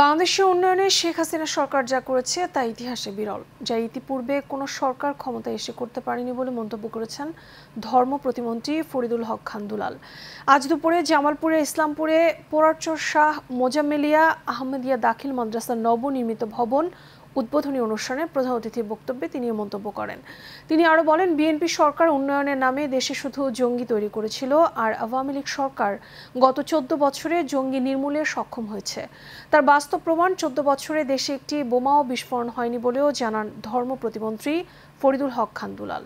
বাংলাদেশের উন্নয়নে শেখ হাসিনা সরকার যা করেছে তা ইতিহাসে বিরল যা ইতিপূর্বে কোনো সরকার ক্ষমতায় এসে করতে পারেনি বলে মন্তব্য করেছেন ধর্ম প্রতিমন্ত্রী ফরিদুল হক খান দুলাল আজ দুপুরে জামালপুরে ইসলামপুরে পোরারচর শাহ মোজামেলিয়া আহমেদিয়া দাখিল মাদ্রাসার নবনির্মিত ভবন উদ্বোধনী অনুষ্ঠানে প্রধান অতিথির বক্তব্যে তিনি মন্তব্য করেন তিনি আরও বলেন বিএনপি সরকার উন্নয়নের নামে দেশে শুধু জঙ্গি তৈরি করেছিল আর আওয়ামী লীগ সরকার গত চোদ্দ বছরে জঙ্গি নির্মূলে সক্ষম হয়েছে তার বাস্তব প্রমাণ চোদ্দ বছরে দেশে একটি বোমাও বিস্ফোরণ হয়নি বলেও জানান ধর্ম প্রতিমন্ত্রী ফরিদুল হক খান দুলাল